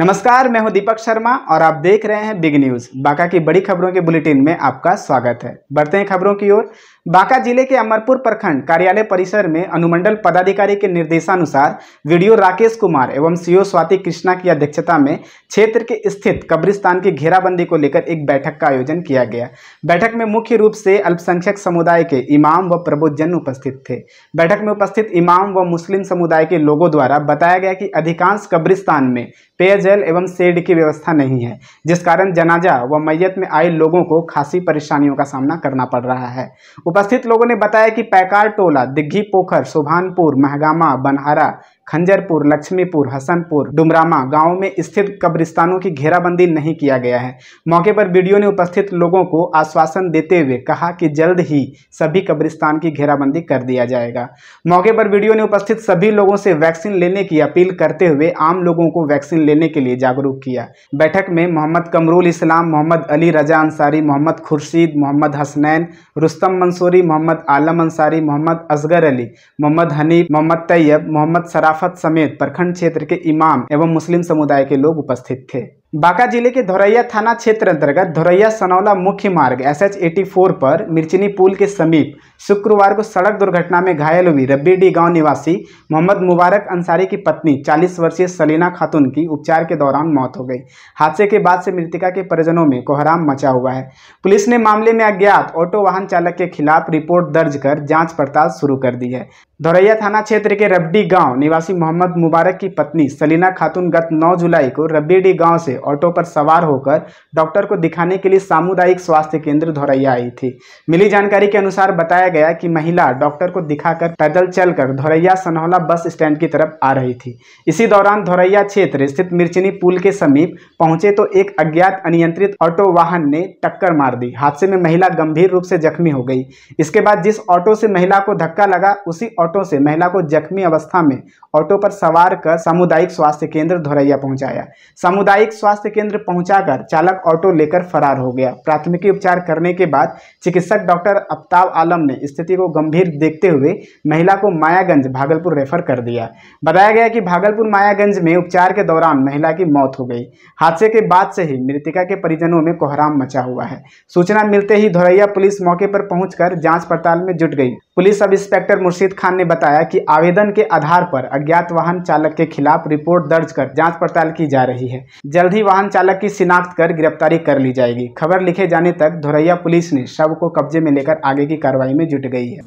नमस्कार मैं हूं दीपक शर्मा और आप देख रहे हैं बिग न्यूज बांका की बड़ी खबरों के बुलेटिन में आपका स्वागत है बढ़ते हैं खबरों की ओर बांका जिले के अमरपुर प्रखंड कार्यालय परिसर में अनुमंडल पदाधिकारी के निर्देशानुसार वीडियो राकेश कुमार एवं सीओ स्वाति कृष्णा की अध्यक्षता में क्षेत्र के स्थित कब्रिस्तान की घेराबंदी को लेकर एक बैठक का आयोजन किया गया बैठक में मुख्य रूप से अल्पसंख्यक समुदाय के इमाम व प्रबोधजन उपस्थित थे बैठक में उपस्थित इमाम व मुस्लिम समुदाय के लोगों द्वारा बताया गया कि अधिकांश कब्रिस्तान में पेयज पेयजल एवं शेड की व्यवस्था नहीं है जिस कारण जनाजा व मैयत में आए लोगों को खासी परेशानियों का सामना करना पड़ रहा है उपस्थित लोगों ने बताया कि पैकार टोला दिग्घी पोखर सुभानपुर महगामा बनहारा खंजरपुर लक्ष्मीपुर हसनपुर डुमरामा गाँव में स्थित कब्रिस्तानों की घेराबंदी नहीं किया गया है मौके पर वीडियो ने उपस्थित लोगों को आश्वासन देते हुए कहा कि जल्द ही सभी कब्रिस्तान की घेराबंदी कर दिया जाएगा मौके पर वीडियो ने उपस्थित सभी लोगों से वैक्सीन लेने की अपील करते हुए आम लोगों को वैक्सीन लेने के लिए जागरूक किया बैठक में मोहम्मद कमरुल इस्लाम मोहम्मद अली रजा अंसारी मोहम्मद खुर्शीद मोहम्मद हसनैन रुस्तम मंसूरी मोहम्मद आलम अंसारी मोहम्मद असगर अली मोहम्मद हनीफ मोहम्मद तैयब मोहम्मद सराफ खिलाफत समेत प्रखंड क्षेत्र के इमाम एवं मुस्लिम समुदाय के लोग उपस्थित थे बांका जिले के धोरैया थाना क्षेत्र अंतर्गत धोरैया सनौला मुख्य मार्ग एस एच एटी फोर पर मिर्चनी पुल के समीप शुक्रवार को सड़क दुर्घटना में घायल हुई रब्बीडी गांव निवासी मोहम्मद मुबारक अंसारी की पत्नी 40 वर्षीय सलीना खातून की उपचार के दौरान मौत हो गई हादसे के बाद से मृतिका के परिजनों में कोहराम मचा हुआ है पुलिस ने मामले में अज्ञात ऑटो वाहन चालक के खिलाफ रिपोर्ट दर्ज कर जाँच पड़ताल शुरू कर दी है धोरैया थाना क्षेत्र के रब्डी गाँव निवासी मोहम्मद मुबारक की पत्नी सलीना खातून गत नौ जुलाई को रब्बीडी गाँव से ऑटो पर सवार होकर डॉक्टर को दिखाने के लिए सामुदायिक स्वास्थ्य केंद्र धोरैया आई थी मिली जानकारी के अनुसार बताया गया कि महिला डॉक्टर को दिखाकर पैदल चलकर धोरैया सनहौला बस स्टैंड की तरफ आ रही थी इसी दौरान धोरैया क्षेत्र स्थित मिर्चनी पुल के समीप पहुंचे तो एक अज्ञात अनियंत्रित ऑटो वाहन ने टक्कर मार दी हादसे में महिला गंभीर रूप से जख्मी हो गई इसके बाद जिस ऑटो से महिला को धक्का लगा उसी ऑटो से महिला को जख्मी अवस्था में ऑटो पर सवार कर सामुदायिक स्वास्थ्य केंद्र धोरैया पहुंचाया सामुदायिक स्वास्थ्य केंद्र पहुंचाकर चालक ऑटो लेकर फरार हो गया प्राथमिकी उपचार करने के बाद चिकित्सक डॉक्टर अफ्ताब आलम ने स्थिति को गंभीर देखते हुए महिला को मायागंज भागलपुर रेफर कर दिया बताया गया कि भागलपुर मायागंज में उपचार के दौरान महिला की मौत हो गई हादसे के बाद से ही मृतिका के परिजनों में कोहराम मचा हुआ है सूचना मिलते ही धोरैया पुलिस मौके पर पहुंचकर जांच पड़ताल में जुट गई police sub inspector Murshid Khan ने बताया कि आवेदन के आधार पर अज्ञात वाहन चालक के खिलाफ रिपोर्ट दर्ज कर जांच पड़ताल की जा रही है जल्द ही वाहन चालक की शिनाख्त कर गिरफ्तारी कर ली जाएगी खबर लिखे जाने तक धोरैया पुलिस ने शव को कब्जे में लेकर आगे की कार्रवाई में जुट गई है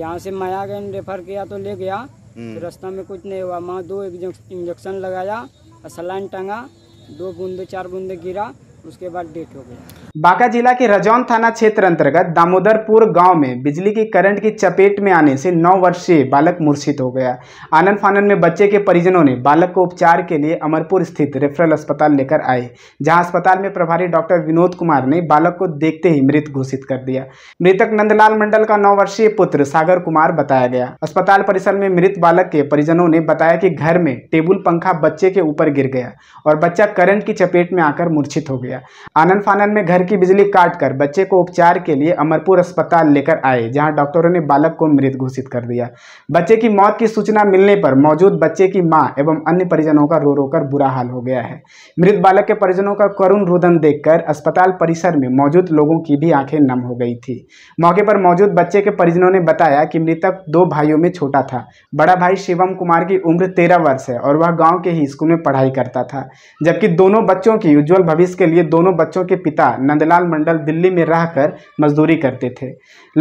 यहाँ से मायागंज रेफर किया तो ले गया हम्म। रास्ता में कुछ नहीं हुआ वहाँ दो इंजेक्शन लगाया सलाइन टांगा दो बूंदे चार बूंदे गिरा उसके बाद डेथ हो गई बांका जिला के रजौन थाना क्षेत्र अंतर्गत दामोदरपुर गांव में बिजली की करंट की चपेट में आने से 9 वर्षीय बालक मूर्छित हो गया आनंद फानन में बच्चे के परिजनों ने बालक को उपचार के लिए अमरपुर स्थित रेफरल अस्पताल लेकर आए जहां अस्पताल में प्रभारी डॉक्टर विनोद कुमार ने बालक को देखते ही मृत घोषित कर दिया मृतक नंदलाल मंडल का नौ वर्षीय पुत्र सागर कुमार बताया गया अस्पताल परिसर में मृत बालक के परिजनों ने बताया कि घर में टेबुल पंखा बच्चे के ऊपर गिर गया और बच्चा करंट की चपेट में आकर मूर्छित हो गया गया आनंद फानन में घर की बिजली काट कर बच्चे को उपचार के लिए अमरपुर अस्पताल लेकर आए जहां डॉक्टरों ने बालक को मृत घोषित कर दिया बच्चे की मौत की सूचना मिलने पर मौजूद बच्चे की मां एवं अन्य परिजनों का रो रो कर बुरा हाल हो गया है मृत बालक के परिजनों का करुण रुदन देखकर अस्पताल परिसर में मौजूद लोगों की भी आंखें नम हो गई थी मौके पर मौजूद बच्चे के परिजनों ने बताया कि मृतक दो भाइयों में छोटा था बड़ा भाई शिवम कुमार की उम्र तेरह वर्ष है और वह गाँव के ही स्कूल में पढ़ाई करता था जबकि दोनों बच्चों की उज्ज्वल भविष्य के लिए ये दोनों बच्चों के पिता नंदलाल मंडल दिल्ली में रहकर मजदूरी करते थे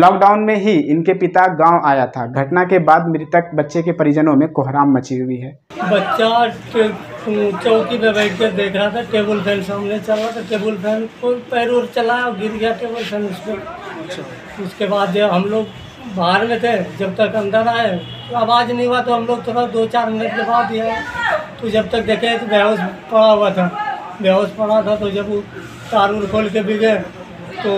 लॉकडाउन में ही इनके पिता गांव आया था घटना के बाद मृतक बच्चे के परिजनों में कोहराम मची हुई है बच्चा चौकी पे बैठ कर देख रहा था टेबल फैन सामने चल रहा था टेबल फैन को पैर उर और गिर गया टेबल फैन अच्छा। उसके बाद हम लोग बाहर में थे जब तक अंदर आए तो आवाज़ नहीं हुआ तो हम लोग थोड़ा दो चार मिनट के बाद ही आए तो जब तक देखे तो बेहोश पड़ा हुआ था बेहोश पड़ा था तो जब वो तारूर खोल के गए तो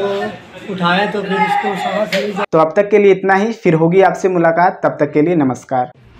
उठाए तो फिर उसको तो अब तक के लिए इतना ही फिर होगी आपसे मुलाकात तब तक के लिए नमस्कार